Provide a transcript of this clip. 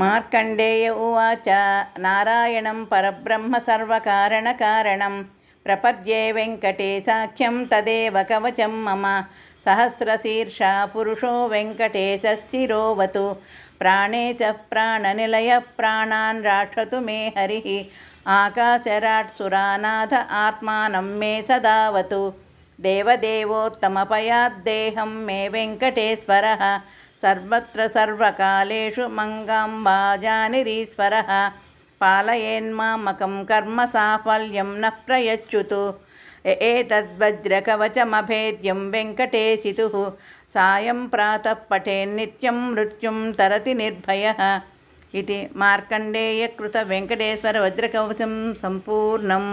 మార్కండేయ ఉవాచ నారాయణం పరబ్రహ్మ సర్వకారణకారణం ప్రపద్యే వెంకటే సాఖ్యం తదేవ కవచం మమ సహస్రశీర్ష పురుషో వెంకటేశిరోవతు చ ప్రాణనిలయ ప్రాణాన్ రాక్షతు మే హరి ఆకాశరాట్ సురానాథ ఆత్మానం మే సదావతు దేవదేవోత్తమపయాద్దేహం మే వెంకటేశ్వర సర్వత్ర సర్వకాలేషు మంగాంబాజానిరీశ్వర పాలయేన్మామకం కర్మ సాఫల్యం న ప్రయచ్యుతు ఏతద్వజ్రకవచమభేద్యం వెంకటేశితు సాయం ప్రాతః నిత్యం మృత్యుం తరతి నిర్భయ ఇది మార్కండేయకృత వెంకటేశ్వర వజ్రకవచం సంపూర్ణం